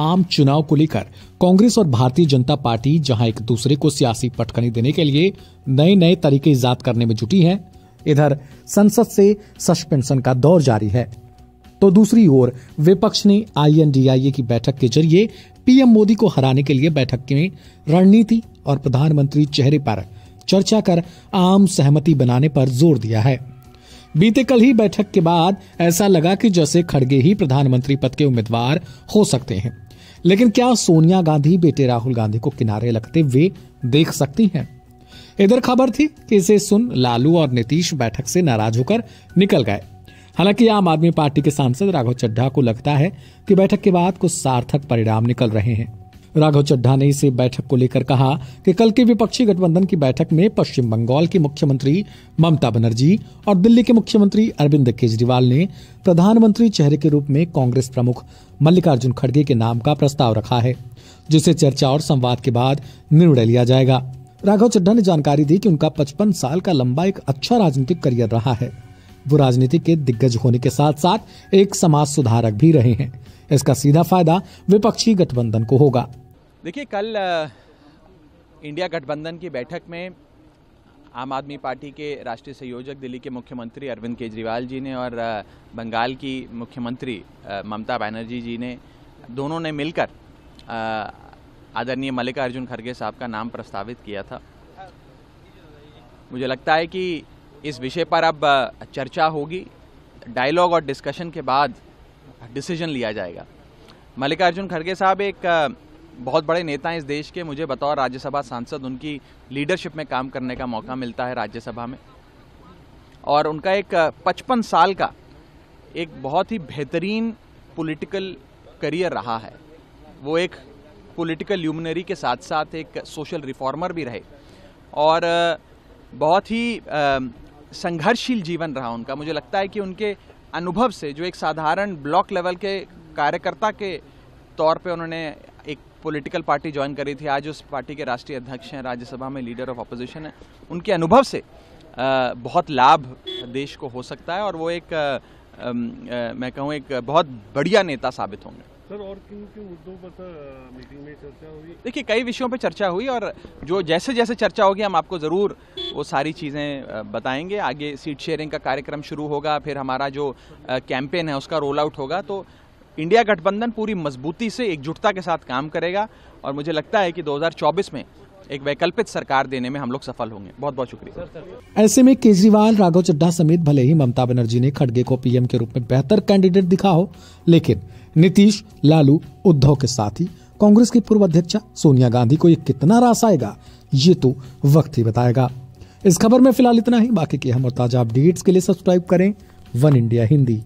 आम चुनाव को लेकर कांग्रेस और भारतीय जनता पार्टी जहां एक दूसरे को सियासी पटखनी देने के लिए नए नए तरीके ईजाद करने में जुटी हैं इधर संसद से सस्पेंशन का दौर जारी है तो दूसरी ओर विपक्ष ने आईएनडीआईए की बैठक के जरिए पीएम मोदी को हराने के लिए बैठक में रणनीति और प्रधानमंत्री चेहरे पर चर्चा कर आम सहमति बनाने पर जोर दिया है बीते कल ही बैठक के बाद ऐसा लगा कि जैसे खड़गे ही प्रधानमंत्री पद के उम्मीदवार हो सकते हैं लेकिन क्या सोनिया गांधी बेटे राहुल गांधी को किनारे लगते हुए देख सकती हैं इधर खबर थी कि इसे सुन लालू और नीतीश बैठक से नाराज होकर निकल गए हालांकि आम आदमी पार्टी के सांसद राघव चड्ढा को लगता है कि बैठक के बाद कुछ सार्थक परिणाम निकल रहे हैं राघव चड्ढा ने इसे बैठक को लेकर कहा कि कल के विपक्षी गठबंधन की बैठक में पश्चिम बंगाल की मुख्यमंत्री ममता बनर्जी और दिल्ली के मुख्यमंत्री अरविंद केजरीवाल ने प्रधानमंत्री चेहरे के रूप में कांग्रेस प्रमुख मल्लिकार्जुन खड़गे के नाम का प्रस्ताव रखा है जिसे चर्चा और संवाद के बाद निर्णय लिया जाएगा राघव चड्ढा ने जानकारी दी कि उनका पचपन साल का लंबा एक अच्छा राजनीतिक करियर रहा है वो राजनीति के दिग्गज होने के साथ साथ एक समाज सुधारक भी रहे हैं इसका सीधा फायदा विपक्षी गठबंधन को होगा देखिए कल इंडिया गठबंधन की बैठक में आम आदमी पार्टी के राष्ट्रीय संयोजक दिल्ली के मुख्यमंत्री अरविंद केजरीवाल जी ने और बंगाल की मुख्यमंत्री ममता बनर्जी जी ने दोनों ने मिलकर आदरणीय मल्लिकार्जुन खड़गे साहब का नाम प्रस्तावित किया था मुझे लगता है कि इस विषय पर अब चर्चा होगी डायलॉग और डिस्कशन के बाद डिसीजन लिया जाएगा मल्लिकार्जुन खड़गे साहब एक बहुत बड़े नेता हैं इस देश के मुझे बतौर राज्यसभा सांसद उनकी लीडरशिप में काम करने का मौका मिलता है राज्यसभा में और उनका एक पचपन साल का एक बहुत ही बेहतरीन पॉलिटिकल करियर रहा है वो एक पॉलिटिकल ल्यूमिनरी के साथ साथ एक सोशल रिफॉर्मर भी रहे और बहुत ही संघर्षशील जीवन रहा उनका मुझे लगता है कि उनके अनुभव से जो एक साधारण ब्लॉक लेवल के कार्यकर्ता के तौर पे उन्होंने पॉलिटिकल पार्टी ज्वाइन करी थी आज उस पार्टी के राष्ट्रीय अध्यक्ष हैं राज्यसभा में लीडर ऑफ अपोजिशन है उनके अनुभव से बहुत लाभ देश को हो सकता है और वो एक मैं कहूँ एक बहुत बढ़िया नेता साबित होंगे सर और किन किन मुद्दों पर मीटिंग में चर्चा हुई देखिए कई विषयों पर चर्चा हुई और जो जैसे जैसे चर्चा होगी हम आपको ज़रूर वो सारी चीज़ें बताएंगे आगे सीट शेयरिंग का कार्यक्रम शुरू होगा फिर हमारा जो कैंपेन है उसका रोल आउट होगा तो इंडिया गठबंधन पूरी मजबूती से एकजुटता के साथ काम करेगा और मुझे लगता है कि 2024 में एक वैकल्पिक सरकार देने में हम लोग सफल होंगे बहुत बहुत शुक्रिया ऐसे में केजरीवाल राघव चड्ढा समेत भले ही ममता बनर्जी ने खड़गे को पीएम के रूप में बेहतर कैंडिडेट दिखा हो लेकिन नीतीश लालू उद्धव के साथ ही कांग्रेस की पूर्व अध्यक्ष सोनिया गांधी को ये कितना रास आएगा ये तो वक्त ही बताएगा इस खबर में फिलहाल इतना ही बाकी की हम और ताजा अपडेट्स के लिए सब्सक्राइब करें वन इंडिया हिंदी